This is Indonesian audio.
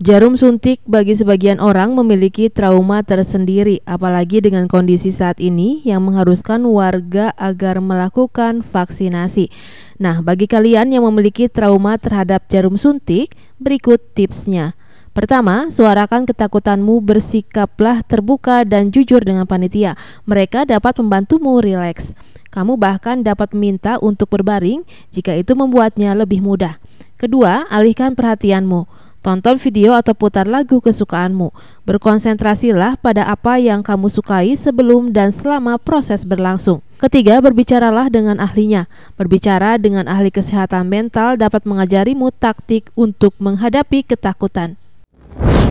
Jarum suntik bagi sebagian orang memiliki trauma tersendiri, apalagi dengan kondisi saat ini yang mengharuskan warga agar melakukan vaksinasi. Nah, bagi kalian yang memiliki trauma terhadap jarum suntik, berikut tipsnya. Pertama, suarakan ketakutanmu, bersikaplah terbuka dan jujur dengan panitia. Mereka dapat membantumu rileks. Kamu bahkan dapat meminta untuk berbaring jika itu membuatnya lebih mudah. Kedua, alihkan perhatianmu. Tonton video atau putar lagu kesukaanmu. Berkonsentrasilah pada apa yang kamu sukai sebelum dan selama proses berlangsung. Ketiga, berbicaralah dengan ahlinya. Berbicara dengan ahli kesehatan mental dapat mengajarimu taktik untuk menghadapi ketakutan.